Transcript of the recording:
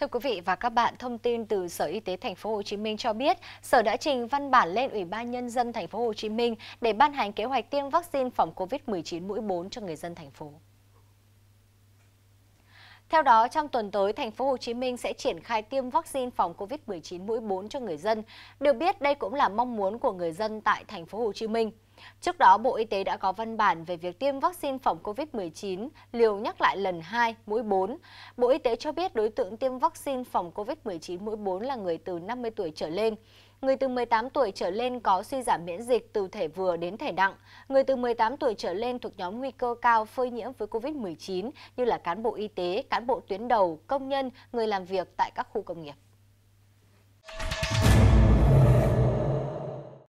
Thưa quý vị và các bạn, thông tin từ Sở Y tế Thành phố Hồ Chí Minh cho biết, Sở đã trình văn bản lên Ủy ban Nhân dân Thành phố Hồ Chí Minh để ban hành kế hoạch tiêm vaccine phòng COVID-19 mũi 4 cho người dân thành phố. Theo đó, trong tuần tới, thành phố Hồ Chí Minh sẽ triển khai tiêm vaccine phòng COVID-19 mũi 4 cho người dân. Được biết, đây cũng là mong muốn của người dân tại thành phố Hồ Chí Minh. Trước đó, Bộ Y tế đã có văn bản về việc tiêm vaccine phòng COVID-19 liều nhắc lại lần 2, mũi 4. Bộ Y tế cho biết đối tượng tiêm vaccine phòng COVID-19 mũi 4 là người từ 50 tuổi trở lên. Người từ 18 tuổi trở lên có suy giảm miễn dịch từ thể vừa đến thể nặng. Người từ 18 tuổi trở lên thuộc nhóm nguy cơ cao phơi nhiễm với COVID-19 như là cán bộ y tế, cán bộ tuyến đầu, công nhân, người làm việc tại các khu công nghiệp.